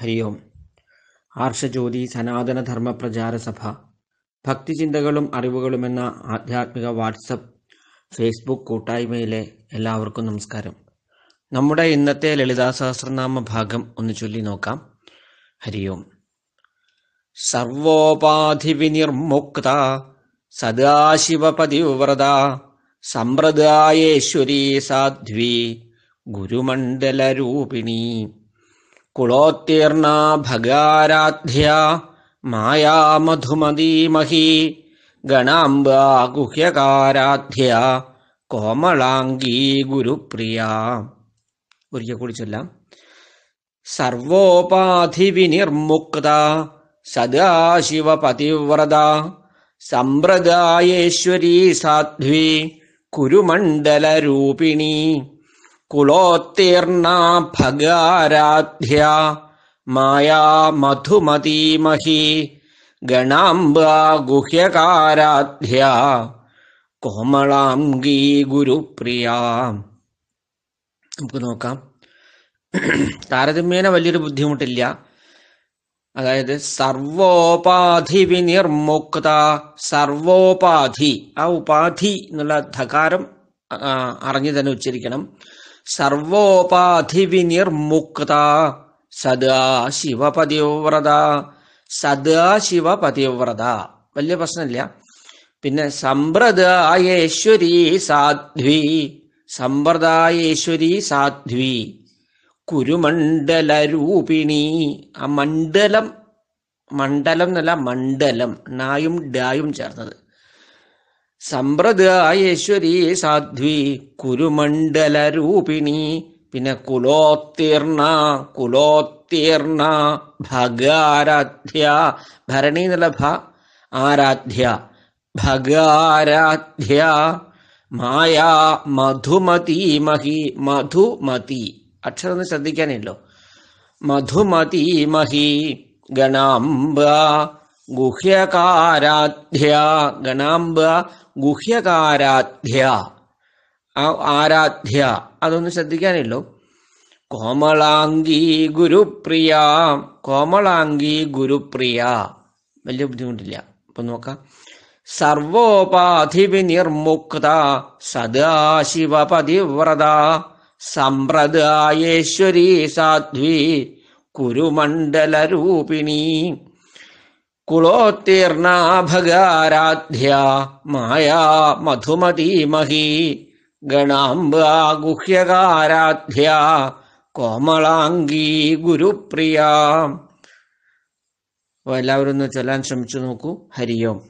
ഹരി ഓം ആർഷജ്യോതി സനാതനധർമ്മ പ്രചാര സഭ ഭക്തിചിന്തകളും അറിവുകളും എന്ന ആധ്യാത്മിക വാട്സപ്പ് ഫേസ്ബുക്ക് കൂട്ടായ്മയിലെ എല്ലാവർക്കും നമസ്കാരം നമ്മുടെ ഇന്നത്തെ ലളിതാസഹസ്രനാമ സഹസ്രനാമ ഭാഗം ഒന്ന് ചൊല്ലി നോക്കാം ഹരി ഓം സർവോപാധി വിനിർമുക്ത സദാശിവപതിവ്രത സമ്പ്രദായേശ്വരി സാധ്വി ഗുരുമണ്ഡലരൂപിണീ കുളോത്തീർണാ ഭഗാരാധ്യ മായാമധുമതീമഹി ഗണാംബാ ഗുഹ്യകാരാധ്യ കോമളാംഗീ ഗുരുപ്രിയ ഒരിക്കൽ കൂടി ചൊല്ലാം സർവോപാധി വിനിർമുക്ത സദാശിവപതിവ്രത സമ്പ്രദായേശ്വരീ സാധ്വി കുരുമണ്ഡലരൂപിണീ കുളോത്തീർണ ഭഗാരാധ്യ മായാ മധുമതീമഹി ഗണാംബ ഗുഹ്യകാരാധ്യ കോമളാംഗീ ഗുരുപ്രിയ നമുക്ക് നോക്കാം താരതമ്യേന വലിയൊരു ബുദ്ധിമുട്ടില്ല അതായത് സർവോപാധി വിനിർമുക്ത സർവോപാധി ആ ഉപാധി എന്നുള്ള ധകാരം അറിഞ്ഞു തന്നെ ഉച്ചരിക്കണം സർവോപാധിവിനിർമുക്ത സദാ ശിവപതിവ്രത സദാ ശിവപതിവ്രത വലിയ പ്രശ്നമില്ല പിന്നെ സമ്പ്രദായേശ്വരി സാധ്വി സമ്പ്രദായേശ്വരി സാധ്വി കുരുമണ്ഡല രൂപിണി ആ മണ്ഡലം മണ്ഡലം എന്നല്ല മണ്ഡലം നായും ഡായും ചേർന്നത് സമ്പ്രദായേശ്വരി സാധ്വി കുരുമണ്ഡലരൂപിണി പിന്നെ കുലോത്തീർണ കുലോത്തീർണ ഭഗാരാധ്യ ഭരണി എന്നുള്ള ഭ ആരാധ്യ ഭഗാരാധ്യ മായാ മധുമതി മഹി മധുമതി അക്ഷരം ഒന്ന് ശ്രദ്ധിക്കാനില്ലോ മധുമതി മഹി ഗണാംബ ഗുഹ്യകാരാധ്യ ഗണാംബ ഗുഹ്യകാരാധ്യ ആരാധ്യ അതൊന്ന് ശ്രദ്ധിക്കാനില്ല കോമളാംഗി ഗുരുപ്രിയ കോമളാംഗി ഗുരുപ്രിയ വലിയ ബുദ്ധിമുട്ടില്ല അപ്പം നോക്കാം സർവോപാധി വിനിർമുക്ത സദാശിവ പതിവ്രത സമ്പ്രദായേശ്വരി സാധ്വി രൂപിണീ കുളോത്തീർണാഭകാരാധ്യ മായാ മധുമതീമഹി ഗണാംബാഗുഹ്യകാരാധ്യ കോമളാംഗീ ഗുരുപ്രിയ അപ്പോൾ എല്ലാവരും ഒന്ന് ചൊല്ലാൻ ശ്രമിച്ചു നോക്കൂ ഹരിയോം